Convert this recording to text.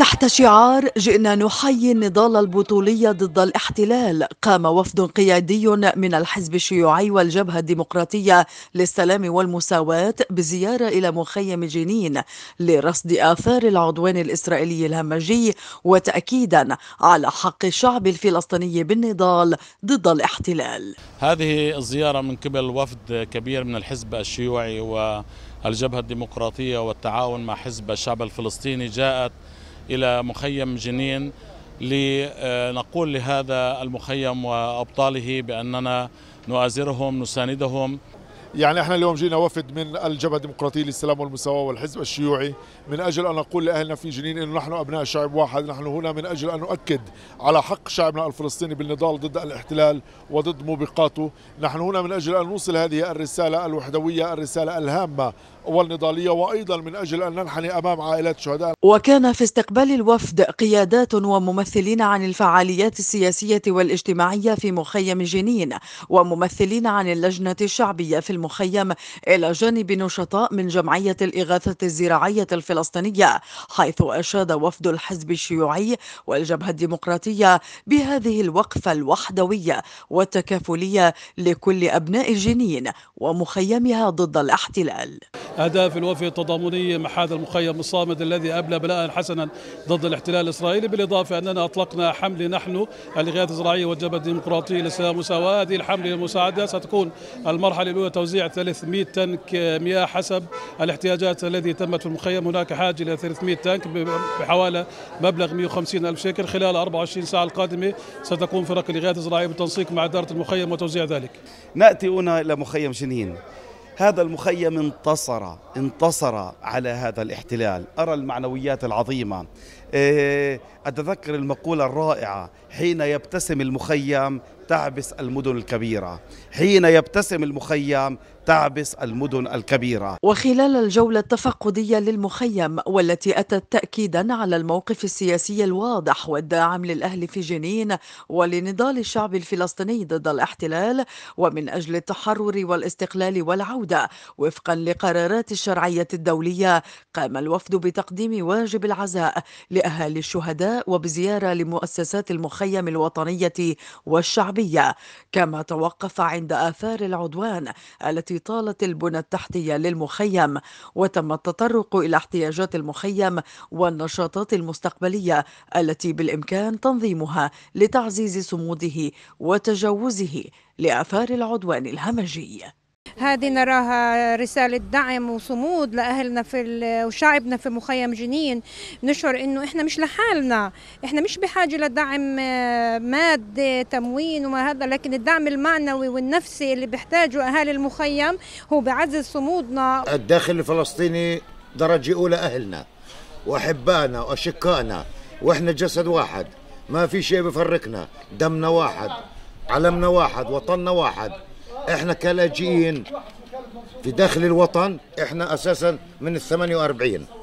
تحت شعار جئنا نحيي النضال البطولي ضد الاحتلال قام وفد قيادي من الحزب الشيوعي والجبهة الديمقراطية للسلام والمساواة بزيارة إلى مخيم جنين لرصد آثار العدوان الإسرائيلي الهمجي وتأكيدا على حق الشعب الفلسطيني بالنضال ضد الاحتلال هذه الزيارة من قبل وفد كبير من الحزب الشيوعي والجبهة الديمقراطية والتعاون مع حزب الشعب الفلسطيني جاءت إلى مخيم جنين لنقول لهذا المخيم وأبطاله بأننا نؤازرهم نساندهم يعني احنا اليوم جينا وفد من الجبهه الديمقراطيه للسلام والمساواه والحزب الشيوعي من اجل ان نقول لاهلنا في جنين انه نحن ابناء شعب واحد نحن هنا من اجل ان نؤكد على حق شعبنا الفلسطيني بالنضال ضد الاحتلال وضد موبقاته نحن هنا من اجل ان نوصل هذه الرساله الوحدويه الرساله الهامه والنضالية وأيضا من أجل أن ننحني أمام عائلات الشهداء وكان في استقبال الوفد قيادات وممثلين عن الفعاليات السياسية والاجتماعية في مخيم جنين وممثلين عن اللجنة الشعبية في المخيم إلى جانب نشطاء من جمعية الإغاثة الزراعية الفلسطينية حيث أشاد وفد الحزب الشيوعي والجبهة الديمقراطية بهذه الوقفة الوحدوية والتكافلية لكل أبناء جنين ومخيمها ضد الاحتلال أهداف الوفي التضامني مع هذا المخيم الصامد الذي أبلى بلاء حسنا ضد الاحتلال الإسرائيلي بالإضافة أننا أطلقنا حمله نحن الإغاثة الزراعية والجبهة الديمقراطية للسلام والمساواة هذه الحملة المساعده ستكون المرحلة الأولى توزيع 300 تنك مياه حسب الاحتياجات التي تمت في المخيم هناك حاجة إلى 300 تنك بحوالي مبلغ 150 ألف شيكل خلال 24 ساعة القادمة ستكون فرق الإغاثة الزراعية بالتنسيق مع إدارة المخيم وتوزيع ذلك نأتي هنا إلى مخيم جنين هذا المخيم انتصر انتصر على هذا الاحتلال أرى المعنويات العظيمة إيه، أتذكر المقولة الرائعة حين يبتسم المخيم تعبس المدن الكبيرة حين يبتسم المخيم تعبس المدن الكبيرة وخلال الجولة التفقدية للمخيم والتي أتت تأكيدا على الموقف السياسي الواضح والداعم للأهل في جنين ولنضال الشعب الفلسطيني ضد الاحتلال ومن أجل التحرر والاستقلال والعودة وفقا لقرارات الشرعية الدولية قام الوفد بتقديم واجب العزاء لأهالي الشهداء وبزيارة لمؤسسات المخيم الوطنية والشعبية كما توقف عند آثار العدوان التي طالت البنى التحتية للمخيم وتم التطرق إلى احتياجات المخيم والنشاطات المستقبلية التي بالإمكان تنظيمها لتعزيز صموده وتجاوزه لآثار العدوان الهمجي هذه نراها رسالة دعم وصمود لأهلنا في وشعبنا في مخيم جنين نشعر إنه إحنا مش لحالنا إحنا مش بحاجة لدعم آه، مادي تموين وما هذا لكن الدعم المعنوي والنفسي اللي بيحتاجه أهالي المخيم هو بعزز صمودنا الداخل الفلسطيني درجة أولى أهلنا وأحبائنا وأشقائنا وإحنا جسد واحد ما في شيء بفرقنا دمنا واحد علمنا واحد وطننا واحد احنا كلاجئين في داخل الوطن احنا اساسا من ال 48